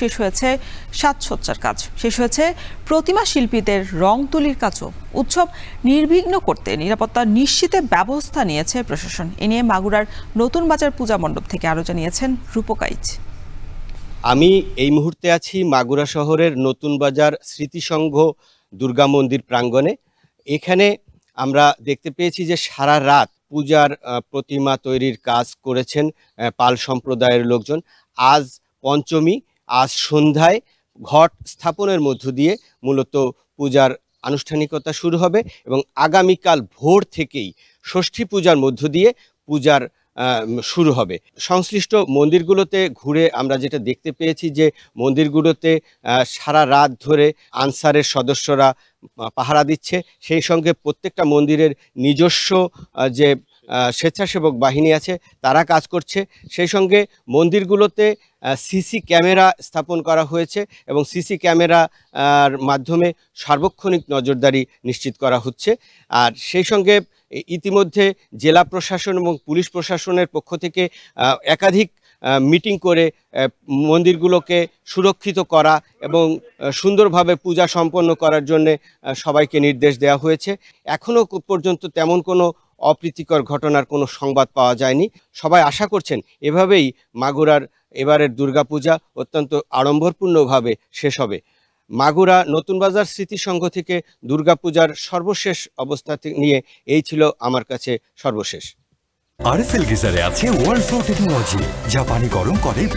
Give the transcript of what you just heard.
শেষ হয়েছে সাজসজ্জার কাজ শেষ হয়েছে প্রতিমা শিল্পীদের রং তুলির কাজও উৎসব নির্বিঘ্ন করতে নিরাপত্তা নিশ্চিতে ব্যবস্থা নিয়েছে প্রশাসন এ নিয়ে মাগুরার নতুন বাজার পূজা মণ্ডপ থেকে আরও জানিয়েছেন রূপকাইচ আমি এই মুহূর্তে আছি মাগুরা শহরের নতুন বাজার স্মৃতিসংঘ দুর্গা মন্দির প্রাঙ্গণে এখানে আমরা দেখতে পেয়েছি যে সারা রাত পূজার প্রতিমা তৈরির কাজ করেছেন পাল সম্প্রদায়ের লোকজন আজ পঞ্চমী আজ সন্ধ্যায় ঘট স্থাপনের মধ্য দিয়ে মূলত পূজার আনুষ্ঠানিকতা শুরু হবে এবং আগামীকাল ভোর থেকেই ষষ্ঠী পূজার মধ্য দিয়ে পূজার শুরু হবে সংশ্লিষ্ট মন্দিরগুলোতে ঘুরে আমরা যেটা দেখতে পেয়েছি যে মন্দিরগুলোতে সারা রাত ধরে আনসারের সদস্যরা পাহারা দিচ্ছে সেই সঙ্গে প্রত্যেকটা মন্দিরের নিজস্ব যে স্বেচ্ছাসেবক বাহিনী আছে তারা কাজ করছে সেই সঙ্গে মন্দিরগুলোতে সিসি ক্যামেরা স্থাপন করা হয়েছে এবং সিসি ক্যামেরার মাধ্যমে সার্বক্ষণিক নজরদারি নিশ্চিত করা হচ্ছে আর সেই সঙ্গে ইতিমধ্যে জেলা প্রশাসন এবং পুলিশ প্রশাসনের পক্ষ থেকে একাধিক মিটিং করে মন্দিরগুলোকে সুরক্ষিত করা এবং সুন্দরভাবে পূজা সম্পন্ন করার জন্যে সবাইকে নির্দেশ দেওয়া হয়েছে এখনও পর্যন্ত তেমন কোনো অপ্রীতিকর ঘটনার কোনো সংবাদ পাওয়া যায়নি সবাই আশা করছেন এভাবেই মাগুরার এবারের দুর্গাপূজা অত্যন্ত আড়ম্বরপূর্ণভাবে শেষ হবে মাগুরা নতুন বাজার স্মৃতিসংঘ থেকে দুর্গাপূজার সর্বশেষ অবস্থা নিয়ে এই ছিল আমার কাছে সর্বশেষ আরএফএল গিজারে আছে ওয়ার্ল্ড ফ্লো টেকনোলজি যা পানি গরম করে